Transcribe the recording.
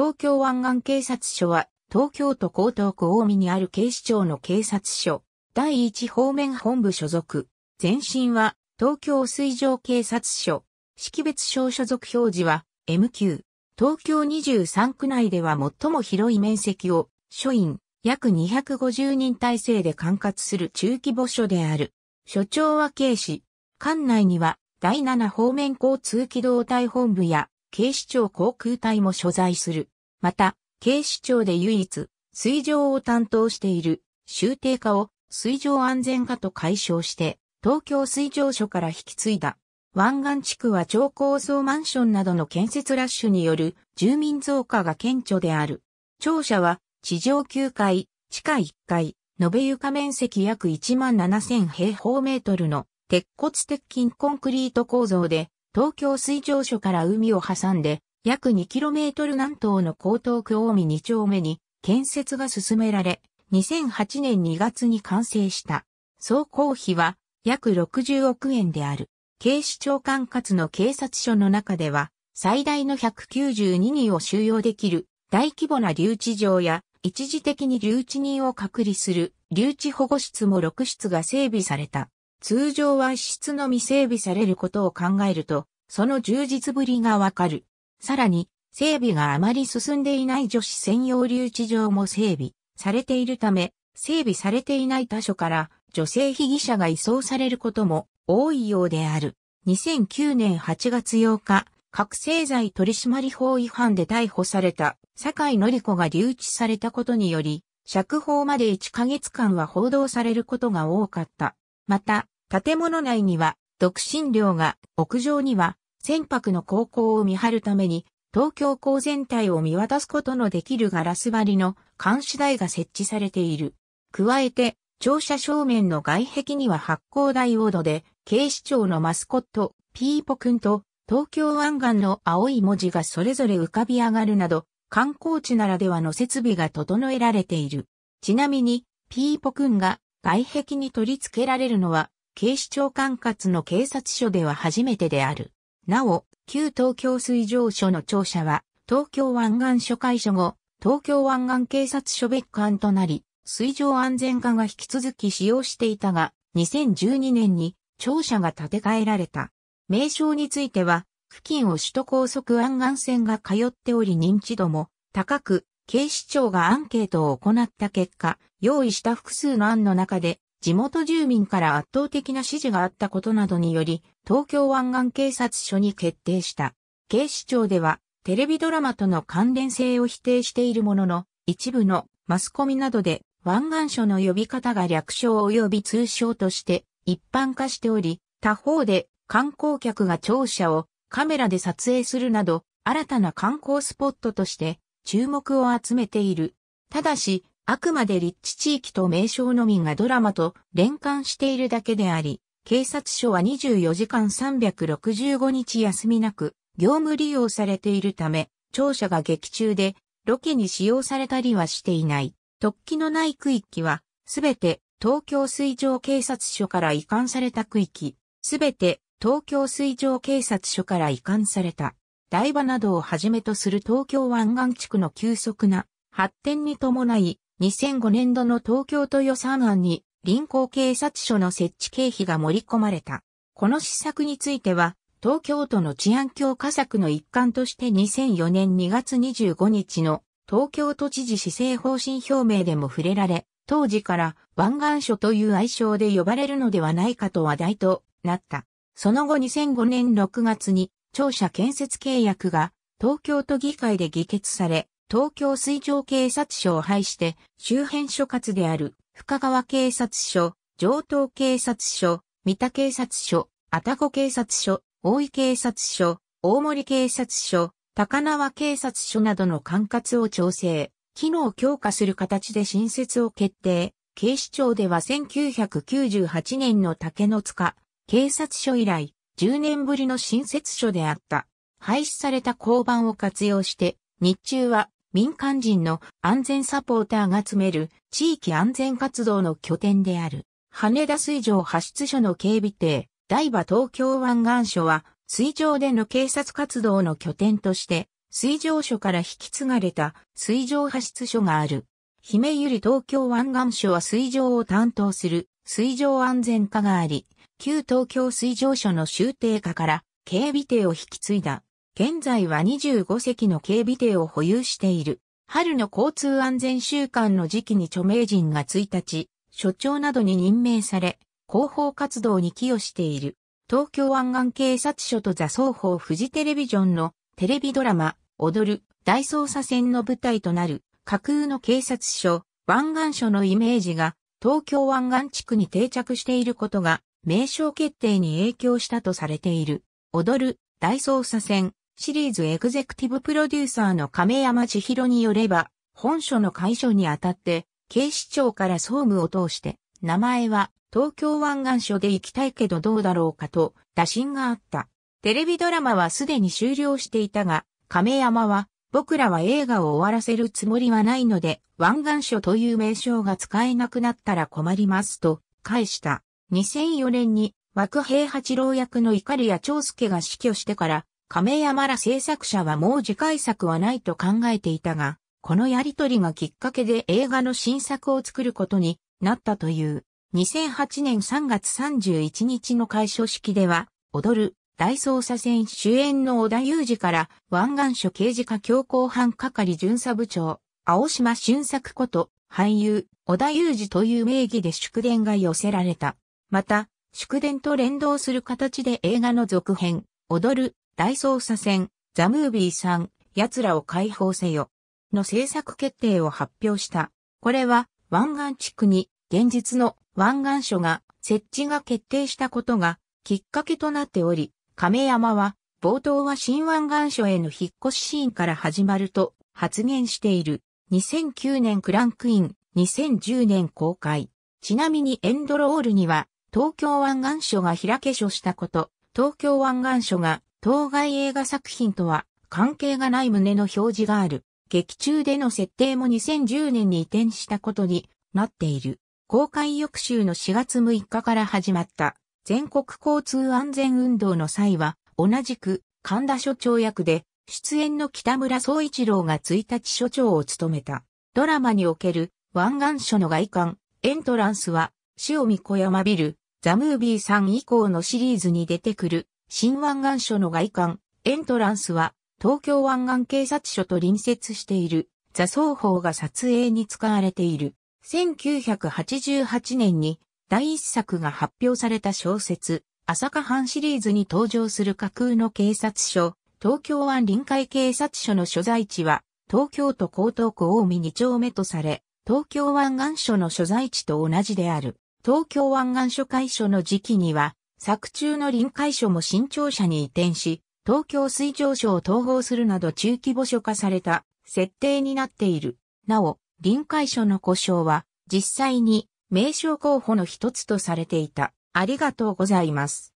東京湾岸警察署は、東京都江東区大見にある警視庁の警察署、第一方面本部所属。前身は、東京水上警察署。識別証所属表示は、MQ。東京23区内では最も広い面積を、署員、約250人体制で管轄する中規模署である。所長は警視。管内には、第7方面交通機動隊本部や、警視庁航空隊も所在する。また、警視庁で唯一、水上を担当している、修定課を水上安全課と解消して、東京水上署から引き継いだ。湾岸地区は超高層マンションなどの建設ラッシュによる住民増加が顕著である。庁舎は地上9階、地下1階、延べ床面積約1万7000平方メートルの鉄骨鉄筋コンクリート構造で東京水上所から海を挟んで、約 2km 南東の江東区大見2丁目に建設が進められ、2008年2月に完成した。総工費は約60億円である。警視庁管轄の警察署の中では、最大の192人を収容できる大規模な留置場や、一時的に留置人を隔離する留置保護室も6室が整備された。通常は室のみ整備されることを考えると、その充実ぶりがわかる。さらに、整備があまり進んでいない女子専用留置場も整備されているため、整備されていない他所から女性被疑者が移送されることも多いようである。2009年8月8日、覚醒剤取締法違反で逮捕された酒井紀子が留置されたことにより、釈放まで1ヶ月間は報道されることが多かった。また、建物内には、独身寮が、屋上には、船舶の航行を見張るために、東京港全体を見渡すことのできるガラス張りの監視台が設置されている。加えて、庁舎正面の外壁には発光ダイオードで、警視庁のマスコット、ピーポくんと、東京湾岸の青い文字がそれぞれ浮かび上がるなど、観光地ならではの設備が整えられている。ちなみに、ピーポくんが外壁に取り付けられるのは、警視庁管轄の警察署では初めてである。なお、旧東京水上署の庁舎は、東京湾岸署会所後、東京湾岸警察署別館となり、水上安全課が引き続き使用していたが、2012年に庁舎が建て替えられた。名称については、付近を首都高速湾岸線が通っており認知度も高く、警視庁がアンケートを行った結果、用意した複数の案の中で、地元住民から圧倒的な支持があったことなどにより、東京湾岸警察署に決定した。警視庁では、テレビドラマとの関連性を否定しているものの、一部のマスコミなどで湾岸署の呼び方が略称及び通称として一般化しており、他方で観光客が庁舎をカメラで撮影するなど、新たな観光スポットとして注目を集めている。ただし、あくまで立地地域と名称のみがドラマと連関しているだけであり、警察署は24時間365日休みなく業務利用されているため、庁舎が劇中でロケに使用されたりはしていない。突起のない区域は、すべて東京水上警察署から移管された区域、すべて東京水上警察署から移管された。台場などをはじめとする東京湾岸地区の急速な発展に伴い、2005年度の東京都予算案に臨港警察署の設置経費が盛り込まれた。この施策については、東京都の治安強化策の一環として2004年2月25日の東京都知事施政方針表明でも触れられ、当時から湾岸署という愛称で呼ばれるのではないかと話題となった。その後2005年6月に庁舎建設契約が東京都議会で議決され、東京水上警察署を廃して、周辺所轄である、深川警察署、上東警察署、三田警察署、あたこ警察署、大井警察署、大森警察署、高輪警察署などの管轄を調整、機能強化する形で新設を決定。警視庁では1998年の竹の塚、警察署以来、10年ぶりの新設署であった。廃止された交番を活用して、日中は民間人の安全サポーターが詰める地域安全活動の拠点である。羽田水上派出所の警備艇、台場東京湾岸署は、水上での警察活動の拠点として、水上署から引き継がれた水上派出所がある。姫ゆり東京湾岸署は水上を担当する水上安全課があり、旧東京水上署の終定課から警備艇を引き継いだ。現在は25隻の警備艇を保有している。春の交通安全週間の時期に著名人が1日、所長などに任命され、広報活動に寄与している。東京湾岸警察署と座双方フジテレビジョンのテレビドラマ、踊る、大捜査線の舞台となる、架空の警察署、湾岸署のイメージが、東京湾岸地区に定着していることが、名称決定に影響したとされている。踊る、大捜査線、シリーズエグゼクティブプロデューサーの亀山千尋によれば、本書の解書にあたって、警視庁から総務を通して、名前は東京湾岸署で行きたいけどどうだろうかと打診があった。テレビドラマはすでに終了していたが、亀山は、僕らは映画を終わらせるつもりはないので、湾岸署という名称が使えなくなったら困りますと、返した。2004年に、枠平八郎役の怒りや長介が死去してから、亀山ら制作者はもう次回作はないと考えていたが、このやりとりがきっかけで映画の新作を作ることになったという。2008年3月31日の開所式では、踊る大捜査線主演の小田裕二から湾岸署刑事課強行犯係巡査部長、青島俊作こと俳優小田裕二という名義で祝電が寄せられた。また、祝電と連動する形で映画の続編、踊る大捜査船、ザ・ムービーさん、奴らを解放せよ、の制作決定を発表した。これは、湾岸地区に、現実の湾岸署が設置が決定したことが、きっかけとなっており、亀山は、冒頭は新湾岸署への引っ越しシーンから始まると発言している。2009年クランクイン、2010年公開。ちなみにエンドロールには、東京湾岸署が開け所したこと、東京湾岸署が当該映画作品とは関係がない旨の表示がある。劇中での設定も2010年に移転したことになっている。公開翌週の4月6日から始まった全国交通安全運動の際は同じく神田所長役で出演の北村総一郎が1日所長を務めた。ドラマにおける湾岸署の外観、エントランスは塩見小山ビル、ザ・ムービーさん以降のシリーズに出てくる新湾岸署の外観、エントランスは、東京湾岸警察署と隣接している、座奏法が撮影に使われている。1988年に、第一作が発表された小説、朝霞藩シリーズに登場する架空の警察署、東京湾臨海警察署の所在地は、東京都江東区大見2丁目とされ、東京湾岸署の所在地と同じである。東京湾岸署会所の時期には、作中の臨海所も新庁舎に移転し、東京水上所を統合するなど中規模所化された設定になっている。なお、臨海所の故障は実際に名称候補の一つとされていた。ありがとうございます。